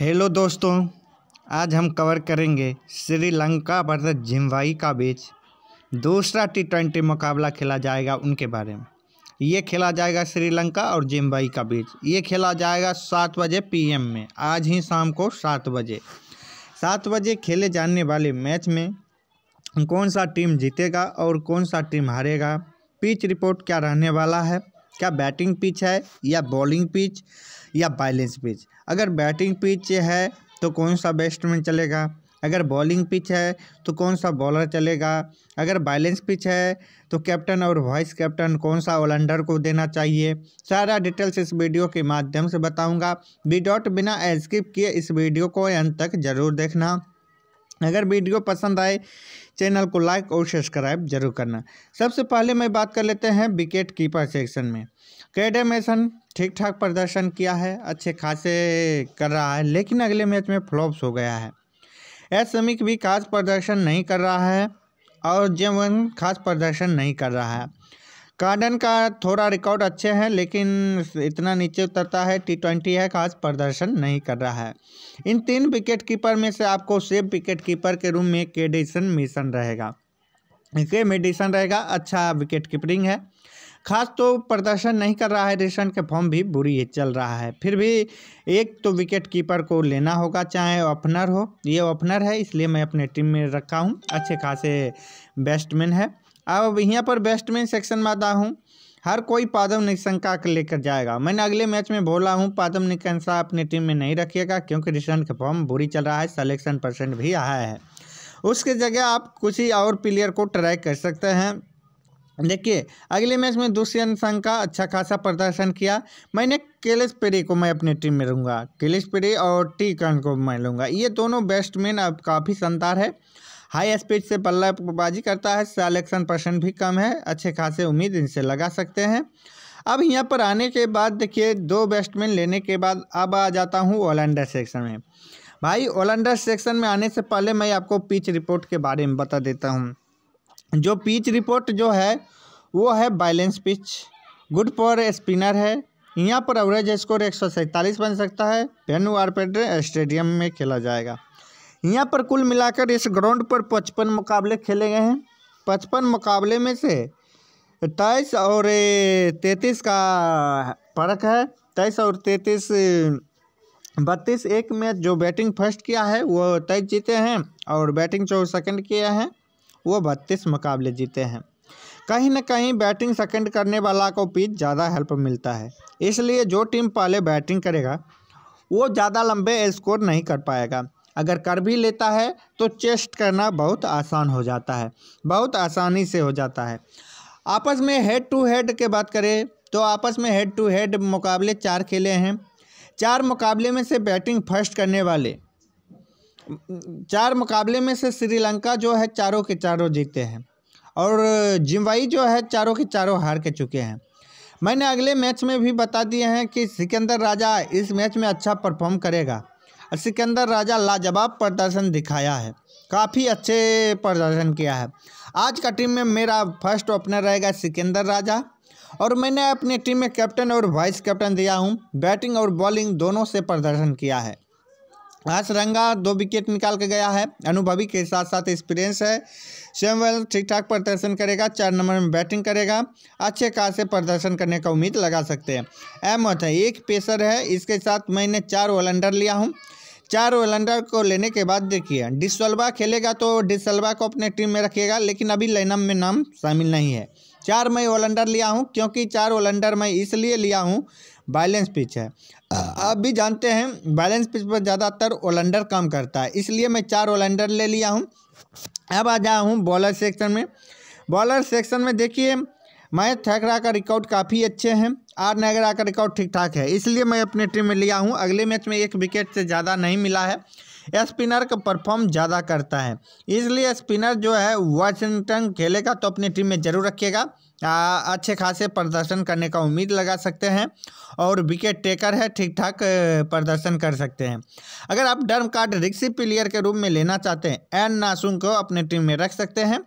hello दोस्तों आज हम कवर करेंगे श्रीलंका वर्सेस जिम्बाई का बीच दूसरा टी ट्वेंटी मुकाबला खेला जाएगा उनके बारे में ये खेला जाएगा श्रीलंका और जिम्बाई का बीच ये खेला जाएगा सात बजे पीएम में आज ही शाम को सात बजे सात बजे खेले जाने वाले मैच में कौन सा टीम जीतेगा और कौन सा टीम हारेगा पिच रिपोर्ट क्या रहने वाला है क्या बैटिंग पिच है या बॉलिंग पिच या बैलेंस पिच अगर बैटिंग पिच है तो कौन सा बैट्समैन चलेगा अगर बॉलिंग पिच है तो कौन सा बॉलर चलेगा अगर बैलेंस पिच है तो कैप्टन और वाइस कैप्टन कौन सा ऑलराउंडर को देना चाहिए सारा डिटेल्स इस वीडियो के माध्यम से बताऊंगा डॉट बिना स्किप किए इस वीडियो को अंत तक जरूर देखना अगर वीडियो पसंद आए चैनल को लाइक और सब्सक्राइब जरूर करना सबसे पहले मैं बात कर लेते हैं विकेट कीपर सेक्शन में कैडे मैसन ठीक ठाक प्रदर्शन किया है अच्छे खासे कर रहा है लेकिन अगले मैच में फ्लॉप्स हो गया है एस समिक भी खास प्रदर्शन नहीं कर रहा है और जेवन खास प्रदर्शन नहीं कर रहा है कार्डन का थोड़ा रिकॉर्ड अच्छे हैं लेकिन इतना नीचे उतरता है टी ट्वेंटी है खास प्रदर्शन नहीं कर रहा है इन तीन विकेट कीपर में से आपको सेफ विकेट कीपर के रूम में केडिसन मिशन रहेगा के मेडिसन रहेगा अच्छा विकेट कीपरिंग है खास तो प्रदर्शन नहीं कर रहा है रिसेंट के फॉर्म भी बुरी चल रहा है फिर भी एक तो विकेट कीपर को लेना होगा चाहे ओपनर हो ये ओपनर है इसलिए मैं अपने टीम में रखा हूँ अच्छे खासे बैट्समैन है अब यहाँ पर बैट्समैन सेक्शन में आता हूँ हर कोई पादम निशंका लेकर जाएगा मैंने अगले मैच में बोला हूँ पादम निशंका अपनी टीम में नहीं रखिएगा क्योंकि रिसेंट का फॉर्म बुरी चल रहा है सलेक्शन परसेंट भी आया है उसके जगह आप किसी और प्लेयर को ट्राई कर सकते हैं देखिए अगले मैच में दुष्यंत संघ का अच्छा खासा प्रदर्शन किया मैंने केलेश पेरी को मैं अपनी टीम में लूँगा केलेश पेरी और टी कर्ण को मैं लूँगा ये दोनों बेस्टमैन अब काफ़ी शानदार है हाई स्पीड से बल्लाबाजी करता है सेलेक्शन परसेंट भी कम है अच्छे खासे उम्मीद इनसे लगा सकते हैं अब यहाँ पर आने के बाद देखिए दो बैट्समैन लेने के बाद अब आ जाता हूँ ऑलराउंडर सेक्शन में भाई ऑलराउंडर सेक्शन में आने से पहले मैं आपको पिच रिपोर्ट के बारे में बता देता हूँ जो पिच रिपोर्ट जो है वो है balance pitch good power spinner है यहाँ पर एवरेज स्कोर एक बन सकता है वेन्यू आरपेड स्टेडियम में खेला जाएगा यहाँ पर कुल मिलाकर इस ग्राउंड पर पचपन मुकाबले खेले गए हैं पचपन मुकाबले में से तेईस और तैंतीस का फर्क है तेईस और तैंतीस बत्तीस एक मैच जो बैटिंग फर्स्ट किया है वो तेईस जीते हैं और बैटिंग जो सेकंड किया है वो बत्तीस मुकाबले जीते हैं कहीं ना कहीं बैटिंग सेकंड करने वाला को पिच ज़्यादा हेल्प मिलता है इसलिए जो टीम पहले बैटिंग करेगा वो ज़्यादा लंबे स्कोर नहीं कर पाएगा अगर कर भी लेता है तो चेस्ट करना बहुत आसान हो जाता है बहुत आसानी से हो जाता है आपस में हेड टू हेड के बात करें तो आपस में हेड टू हेड मुकाबले चार खेले हैं चार मुकाबले में से बैटिंग फर्स्ट करने वाले चार मुकाबले में से श्रीलंका जो है चारों के चारों जीते हैं और जिम्बाई जो है चारों के चारों हार के चुके हैं मैंने अगले मैच में भी बता दिए हैं कि सिकंदर राजा इस मैच में अच्छा परफॉर्म करेगा सिकंदर राजा लाजवाब प्रदर्शन दिखाया है काफ़ी अच्छे प्रदर्शन किया है आज का टीम में मेरा फर्स्ट ओपनर रहेगा सिकंदर राजा और मैंने अपनी टीम में कैप्टन और वाइस कैप्टन दिया हूँ बैटिंग और बॉलिंग दोनों से प्रदर्शन किया है आज रंगा दो विकेट निकाल के गया है अनुभवी के साथ साथ एक्सपीरियंस है सेमवेल ठीक ठाक प्रदर्शन करेगा चार नंबर में बैटिंग करेगा अच्छे कार से प्रदर्शन करने का उम्मीद लगा सकते हैं अहमद है एक पेसर है इसके साथ मैंने चार ओलंडर लिया हूँ चार ओलंडर को लेने के बाद देखिए डिसल्वा खेलेगा तो डिसल्वा को अपने टीम में रखिएगा लेकिन अभी लाइनअप में नाम शामिल नहीं है चार मैं ओलंडर लिया हूँ क्योंकि चार ओलंडर मैं इसलिए लिया हूँ बैलेंस पिच है आप भी जानते हैं बैलेंस पिच पर ज़्यादातर ओलंडर काम करता है इसलिए मैं चार ओलंडर ले लिया हूँ अब आ जाऊँ बॉलर सेक्शन में बॉलर सेक्शन में देखिए महेश थैकरा का रिकॉर्ड काफ़ी अच्छे हैं आर नैगरा का रिकॉर्ड ठीक ठाक है इसलिए मैं अपनी टीम में लिया हूँ अगले मैच में एक विकेट से ज़्यादा नहीं मिला है स्पिनर का परफॉर्म ज़्यादा करता है इसलिए स्पिनर जो है वाशिंगटन खेलेगा तो अपनी टीम में ज़रूर रखिएगा अच्छे खासे प्रदर्शन करने का उम्मीद लगा सकते हैं और विकेट टेकर है ठीक ठाक प्रदर्शन कर सकते हैं अगर आप डर्म कार्ड रिक्सी प्लेयर के रूप में लेना चाहते हैं एन नासुंग को अपने टीम में रख सकते हैं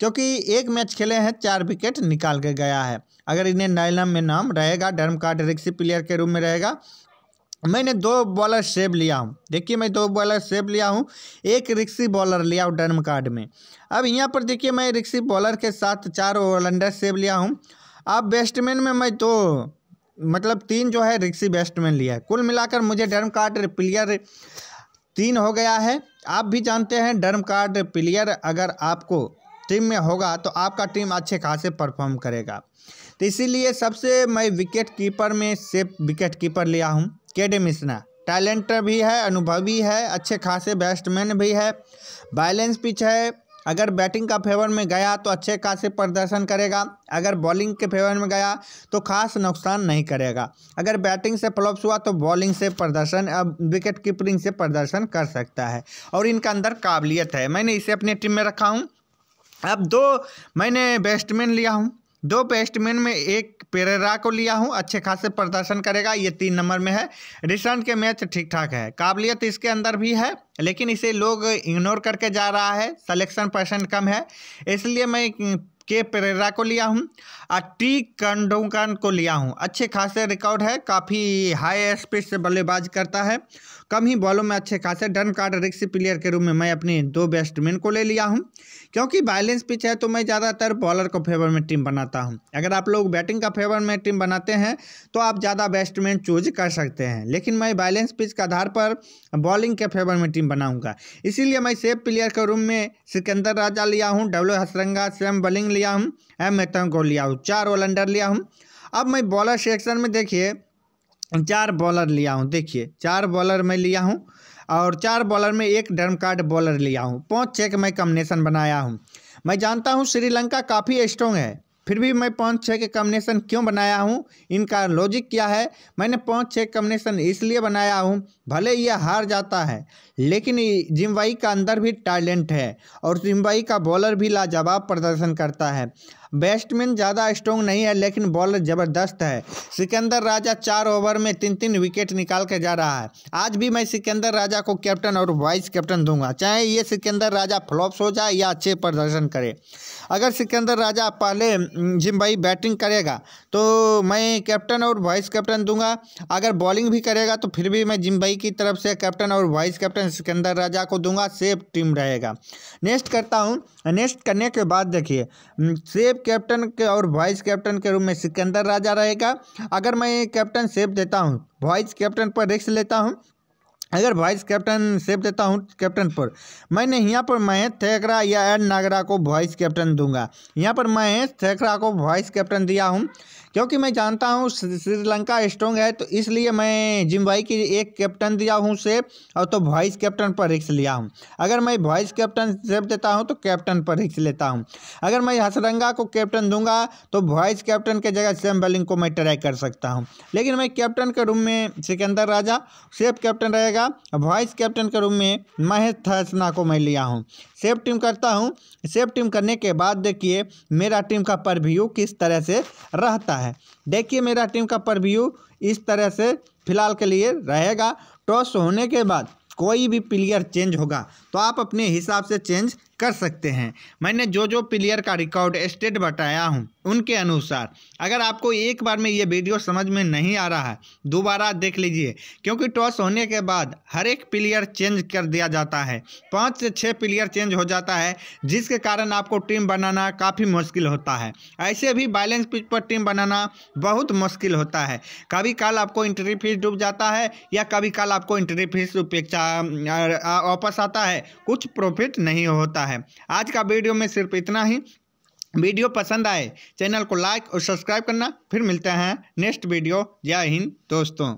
क्योंकि एक मैच खेले हैं चार विकेट निकाल के गया है अगर इन्हें नयलम में नाम रहेगा डर्म कार्ड रिक्सी प्लेयर के रूप में रहेगा मैंने दो बॉलर सेब लिया हूँ देखिए मैं दो बॉलर सेब लिया हूँ एक रिक्सी बॉलर लिया हूँ डर्म कार्ड में अब यहाँ पर देखिए मैं रिक्सी बॉलर के साथ चार ओलंडर सेब लिया हूँ अब बैट्समैन में मैं दो मतलब तीन जो है रिक्सी बैट्समैन लिया है कुल मिलाकर मुझे डर्म कार्ड प्लेयर तीन हो गया है आप भी जानते हैं डर्म कार्ड प्लेयर अगर आपको टीम में होगा तो आपका टीम अच्छे खासे परफॉर्म करेगा तो इसीलिए सबसे मैं विकेट कीपर में से विकेट कीपर लिया हूँ के डी मिश्रा टैलेंट भी है अनुभवी है अच्छे खासे बैट्समैन भी है बैलेंस पिच है अगर बैटिंग का फेवर में गया तो अच्छे खासे प्रदर्शन करेगा अगर बॉलिंग के फेवर में गया तो खास नुकसान नहीं करेगा अगर बैटिंग से फ्लॉप्स हुआ तो बॉलिंग से प्रदर्शन अब विकेट कीपरिंग से प्रदर्शन कर सकता है और इनका अंदर काबिलियत है मैंने इसे अपने टीम में रखा हूँ अब दो मैंने बैट्समैन लिया हूँ दो बैट्समैन में एक पेरेरा को लिया हूँ अच्छे खासे प्रदर्शन करेगा ये तीन नंबर में है रिसेंट के मैच ठीक ठाक है काबिलियत इसके अंदर भी है लेकिन इसे लोग इग्नोर करके जा रहा है सलेक्शन परसेंट कम है इसलिए मैं के पेरेरा को लिया हूँ और टी कंडोकन को लिया हूँ अच्छे खासे रिकॉर्ड है काफ़ी हाई स्पीड से बल्लेबाज करता है कम ही बॉलों में अच्छे खासे डन कार्ड रिक्स प्लेयर के रूप में मैं अपनी दो बैट्समैन को ले लिया हूँ क्योंकि बैलेंस पिच है तो मैं ज़्यादातर बॉलर को फेवर में टीम बनाता हूँ अगर आप लोग बैटिंग का फेवर में टीम बनाते हैं तो आप ज़्यादा बैट्समैन चूज कर सकते हैं लेकिन मैं बैलेंस पिच के आधार पर बॉलिंग के फेवर में टीम बनाऊँगा इसीलिए मैं सेफ प्लेयर के रूम में सिकंदर राजा लिया हूँ डब्ल्यू हसरंगा स्वयं बॉलिंग लिया हूँ एम मेहता को लिया हूँ चार ऑलराउंडर लिया हूँ अब मैं बॉलर सेक्शन में देखिए चार बॉलर लिया हूँ देखिए चार बॉलर मैं लिया हूँ और चार बॉलर में एक डर्म कार्ड बॉलर लिया हूँ पाँच छः का मैं कम्बिनेशन बनाया हूँ मैं जानता हूँ श्रीलंका काफ़ी स्ट्रॉन्ग है फिर भी मैं पाँच छः के कम्बिनेशन क्यों बनाया हूँ इनका लॉजिक क्या है मैंने पाँच छः कम्बिनेशन इसलिए बनाया हूँ भले यह हार जाता है लेकिन जिम्बाई का अंदर भी टैलेंट है और जिम्बाई का बॉलर भी लाजवाब प्रदर्शन करता है बैट्समैन ज़्यादा स्ट्रॉन्ग नहीं है लेकिन बॉलर ज़बरदस्त है सिकंदर राजा चार ओवर में तीन तीन विकेट निकाल के जा रहा है आज भी मैं सिकंदर राजा को कैप्टन और वाइस कैप्टन दूंगा चाहे ये सिकंदर राजा फ्लॉप्स हो जाए या अच्छे प्रदर्शन करे अगर सिकंदर राजा पहले जिम्बाई बैटिंग करेगा तो मैं कैप्टन और वाइस कैप्टन दूंगा अगर बॉलिंग भी करेगा तो फिर भी मैं जिम्बाई की तरफ से कैप्टन और वाइस कैप्टन सिकंदर राजा को दूंगा सेफ टीम रहेगा नेक्स्ट करता हूँ नेक्स्ट करने के बाद देखिए सेफ सेफ कैप्टन के और वाइस कैप्टन के रूप में सिकंदर राजा रहेगा अगर मैं कैप्टन सेफ देता हूँ वाइस कैप्टन पर रिक्स लेता हूँ अगर वाइस कैप्टन सेफ देता हूँ कैप्टन पर मैंने यहाँ पर महेश थेकरा या एड नागरा को वाइस कैप्टन दूंगा यहाँ पर महेश थेकरा को वाइस कैप्टन दिया हूँ क्योंकि मैं जानता हूँ श्रीलंका स्ट्रॉन्ग है तो इसलिए मैं जिम्बाई की एक कैप्टन दिया हूँ सेब और तो वाइस कैप्टन पर रिक्स लिया हूँ अगर मैं वाइस कैप्टन सेब देता हूँ तो कैप्टन पर रिक्स लेता हूँ अगर मैं हसरंगा को कैप्टन दूंगा तो वाइस कैप्टन के जगह सेम बलिंग को मैं ट्राई कर सकता हूँ लेकिन मैं कैप्टन के रूम में सिकंदर राजा सेब कैप्टन रहेगा वाइस कैप्टन के रूम में महेश थसना को मैं लिया हूँ सेव टीम करता हूँ सेव टीम करने के बाद देखिए मेरा टीम का परव्यू किस तरह से रहता है देखिए मेरा टीम का परव्यू इस तरह से फिलहाल के लिए रहेगा टॉस होने के बाद कोई भी प्लेयर चेंज होगा तो आप अपने हिसाब से चेंज कर सकते हैं मैंने जो जो प्लेयर का रिकॉर्ड स्टेट बताया हूँ उनके अनुसार अगर आपको एक बार में ये वीडियो समझ में नहीं आ रहा है दोबारा देख लीजिए क्योंकि टॉस होने के बाद हर एक प्लेयर चेंज कर दिया जाता है पाँच से छः प्लेयर चेंज हो जाता है जिसके कारण आपको टीम बनाना काफ़ी मुश्किल होता है ऐसे भी बैलेंस पिच पर टीम बनाना बहुत मुश्किल होता है कभी काल आपको इंट्री फीस डूब जाता है या कभी काल आपको इंट्री फीस उपेक्षा वापस आता है कुछ प्रॉफिट नहीं होता है है आज का वीडियो में सिर्फ इतना ही वीडियो पसंद आए चैनल को लाइक और सब्सक्राइब करना फिर मिलते हैं नेक्स्ट वीडियो जय हिंद दोस्तों